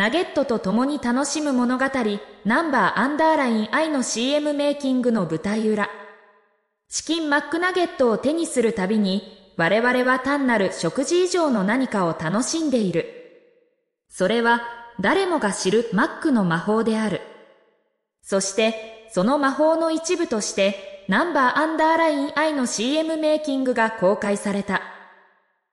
ナゲットと共に楽しむ物語、ナンバーアンダーライン愛の CM メイキングの舞台裏。チキンマックナゲットを手にするたびに、我々は単なる食事以上の何かを楽しんでいる。それは誰もが知るマックの魔法である。そして、その魔法の一部として、ナンバーアンダーライン愛の CM メイキングが公開された。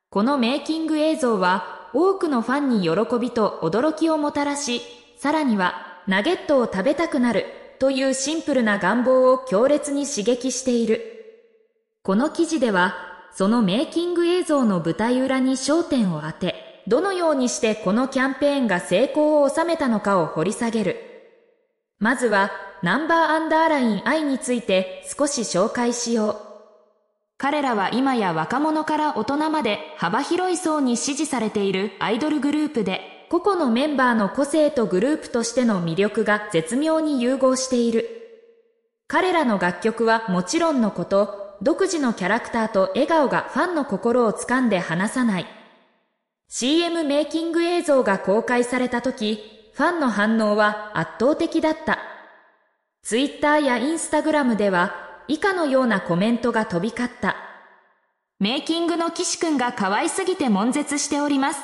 このメイキング映像は、多くのファンに喜びと驚きをもたらし、さらにはナゲットを食べたくなるというシンプルな願望を強烈に刺激している。この記事では、そのメイキング映像の舞台裏に焦点を当て、どのようにしてこのキャンペーンが成功を収めたのかを掘り下げる。まずは、ナンバーアンダーライン I について少し紹介しよう。彼らは今や若者から大人まで幅広い層に支持されているアイドルグループで、個々のメンバーの個性とグループとしての魅力が絶妙に融合している。彼らの楽曲はもちろんのこと、独自のキャラクターと笑顔がファンの心を掴んで離さない。CM メイキング映像が公開された時、ファンの反応は圧倒的だった。Twitter や Instagram では以下のようなコメントが飛び交った。メイキングの岸くんが可愛すぎて悶絶しております。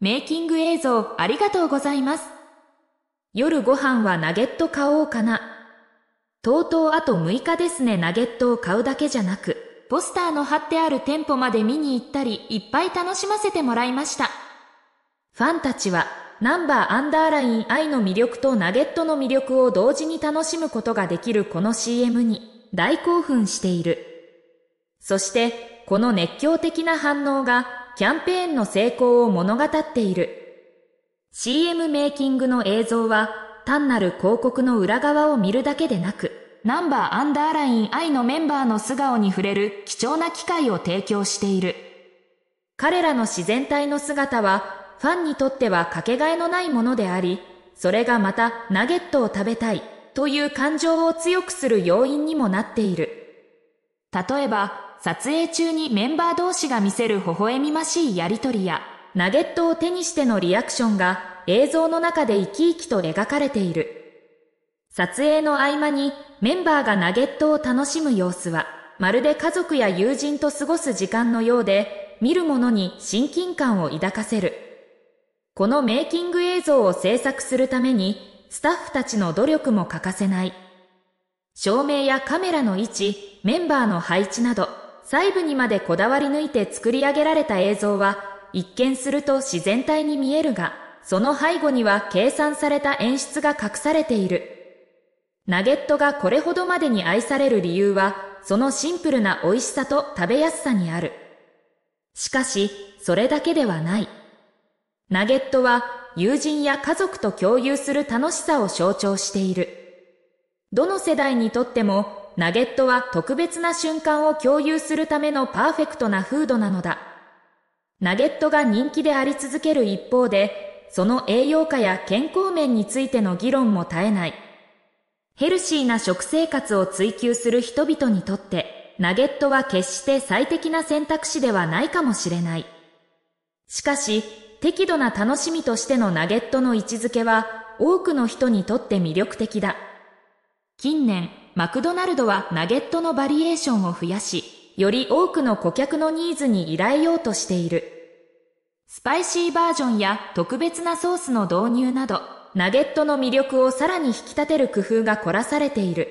メイキング映像ありがとうございます。夜ご飯はナゲット買おうかな。とうとうあと6日ですねナゲットを買うだけじゃなく、ポスターの貼ってある店舗まで見に行ったり、いっぱい楽しませてもらいました。ファンたちは、ナンバーアンダーライン愛の魅力とナゲットの魅力を同時に楽しむことができるこの CM に、大興奮している。そして、この熱狂的な反応がキャンペーンの成功を物語っている。CM メイキングの映像は単なる広告の裏側を見るだけでなく、ナンバーアンダーライン I のメンバーの素顔に触れる貴重な機会を提供している。彼らの自然体の姿はファンにとってはかけがえのないものであり、それがまたナゲットを食べたい。という感情を強くする要因にもなっている。例えば、撮影中にメンバー同士が見せる微笑みましいやりとりや、ナゲットを手にしてのリアクションが映像の中で生き生きと描かれている。撮影の合間にメンバーがナゲットを楽しむ様子は、まるで家族や友人と過ごす時間のようで、見る者に親近感を抱かせる。このメイキング映像を制作するために、スタッフたちの努力も欠かせない。照明やカメラの位置、メンバーの配置など、細部にまでこだわり抜いて作り上げられた映像は、一見すると自然体に見えるが、その背後には計算された演出が隠されている。ナゲットがこれほどまでに愛される理由は、そのシンプルな美味しさと食べやすさにある。しかし、それだけではない。ナゲットは友人や家族と共有する楽しさを象徴している。どの世代にとっても、ナゲットは特別な瞬間を共有するためのパーフェクトなフードなのだ。ナゲットが人気であり続ける一方で、その栄養価や健康面についての議論も絶えない。ヘルシーな食生活を追求する人々にとって、ナゲットは決して最適な選択肢ではないかもしれない。しかし、適度な楽しみとしてのナゲットの位置づけは多くの人にとって魅力的だ。近年、マクドナルドはナゲットのバリエーションを増やし、より多くの顧客のニーズに依頼ようとしている。スパイシーバージョンや特別なソースの導入など、ナゲットの魅力をさらに引き立てる工夫が凝らされている。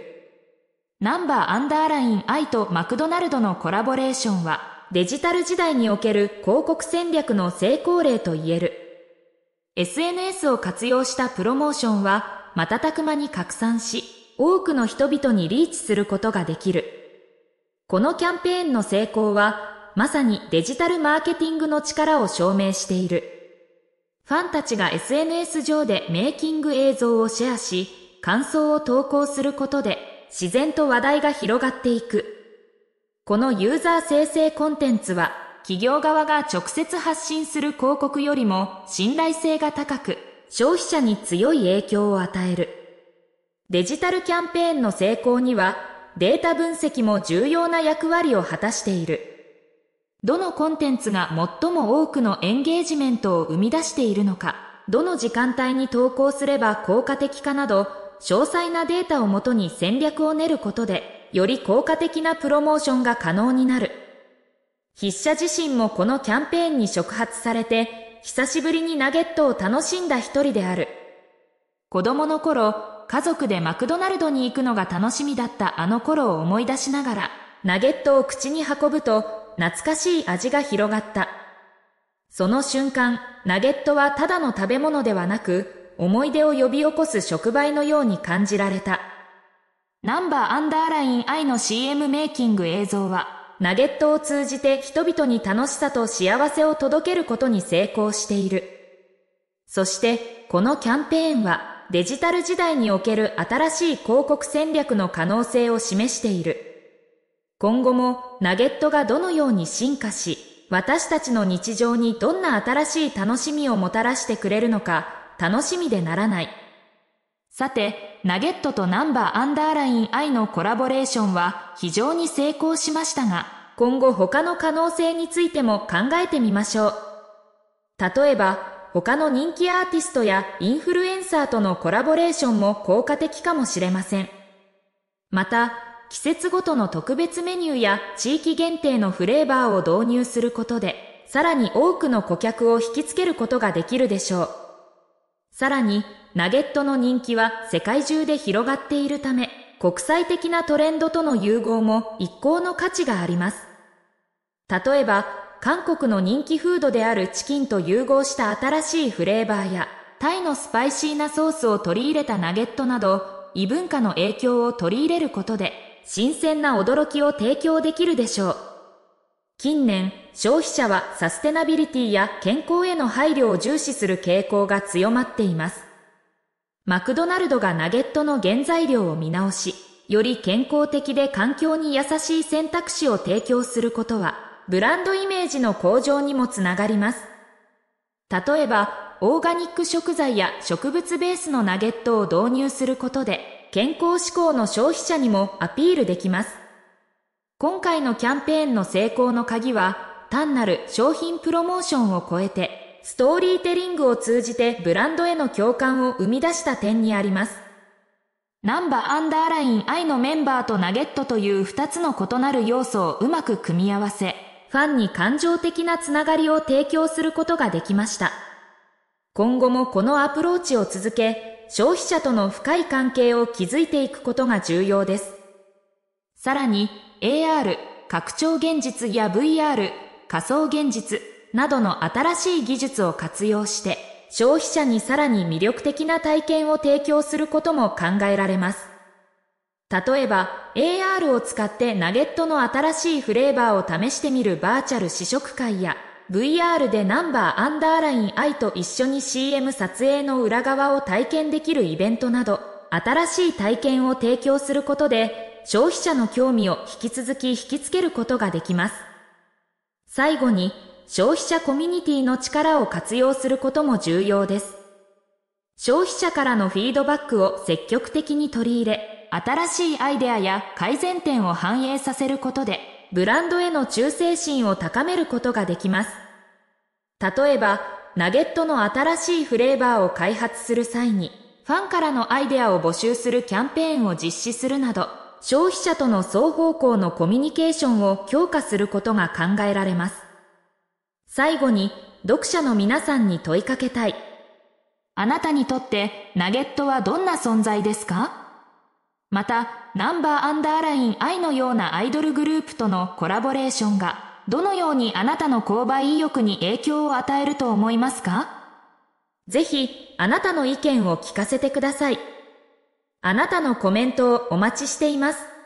ナンバーアンダーライン I とマクドナルドのコラボレーションは、デジタル時代における広告戦略の成功例と言える。SNS を活用したプロモーションは瞬く間に拡散し、多くの人々にリーチすることができる。このキャンペーンの成功は、まさにデジタルマーケティングの力を証明している。ファンたちが SNS 上でメイキング映像をシェアし、感想を投稿することで、自然と話題が広がっていく。このユーザー生成コンテンツは企業側が直接発信する広告よりも信頼性が高く消費者に強い影響を与える。デジタルキャンペーンの成功にはデータ分析も重要な役割を果たしている。どのコンテンツが最も多くのエンゲージメントを生み出しているのか、どの時間帯に投稿すれば効果的かなど、詳細なデータをもとに戦略を練ることでより効果的なプロモーションが可能になる。筆者自身もこのキャンペーンに触発されて、久しぶりにナゲットを楽しんだ一人である。子供の頃、家族でマクドナルドに行くのが楽しみだったあの頃を思い出しながら、ナゲットを口に運ぶと、懐かしい味が広がった。その瞬間、ナゲットはただの食べ物ではなく、思い出を呼び起こす触媒のように感じられた。ナンバーアンダーライン I の CM メイキング映像は、ナゲットを通じて人々に楽しさと幸せを届けることに成功している。そして、このキャンペーンは、デジタル時代における新しい広告戦略の可能性を示している。今後もナゲットがどのように進化し、私たちの日常にどんな新しい楽しみをもたらしてくれるのか、楽しみでならない。さて、ナゲットとナンバーアンダーライン I のコラボレーションは非常に成功しましたが、今後他の可能性についても考えてみましょう。例えば、他の人気アーティストやインフルエンサーとのコラボレーションも効果的かもしれません。また、季節ごとの特別メニューや地域限定のフレーバーを導入することで、さらに多くの顧客を引きつけることができるでしょう。さらに、ナゲットの人気は世界中で広がっているため、国際的なトレンドとの融合も一向の価値があります。例えば、韓国の人気フードであるチキンと融合した新しいフレーバーや、タイのスパイシーなソースを取り入れたナゲットなど、異文化の影響を取り入れることで、新鮮な驚きを提供できるでしょう。近年、消費者はサステナビリティや健康への配慮を重視する傾向が強まっています。マクドナルドがナゲットの原材料を見直し、より健康的で環境に優しい選択肢を提供することは、ブランドイメージの向上にもつながります。例えば、オーガニック食材や植物ベースのナゲットを導入することで、健康志向の消費者にもアピールできます。今回のキャンペーンの成功の鍵は、単なる商品プロモーションを超えて、ストーリーテリングを通じてブランドへの共感を生み出した点にあります。ナンバアンダーライン愛のメンバーとナゲットという2つの異なる要素をうまく組み合わせ、ファンに感情的なつながりを提供することができました。今後もこのアプローチを続け、消費者との深い関係を築いていくことが重要です。さらに、AR、拡張現実や VR、仮想現実、などの新しい技術を活用して消費者にさらに魅力的な体験を提供することも考えられます。例えば AR を使ってナゲットの新しいフレーバーを試してみるバーチャル試食会や VR でナンバーアンダーライン I と一緒に CM 撮影の裏側を体験できるイベントなど新しい体験を提供することで消費者の興味を引き続き引きつけることができます。最後に消費者コミュニティの力を活用することも重要です。消費者からのフィードバックを積極的に取り入れ、新しいアイデアや改善点を反映させることで、ブランドへの忠誠心を高めることができます。例えば、ナゲットの新しいフレーバーを開発する際に、ファンからのアイデアを募集するキャンペーンを実施するなど、消費者との双方向のコミュニケーションを強化することが考えられます。最後に読者の皆さんに問いかけたい。あなたにとってナゲットはどんな存在ですかまた、ナンバーアンダーライン I のようなアイドルグループとのコラボレーションが、どのようにあなたの購買意欲に影響を与えると思いますかぜひ、あなたの意見を聞かせてください。あなたのコメントをお待ちしています。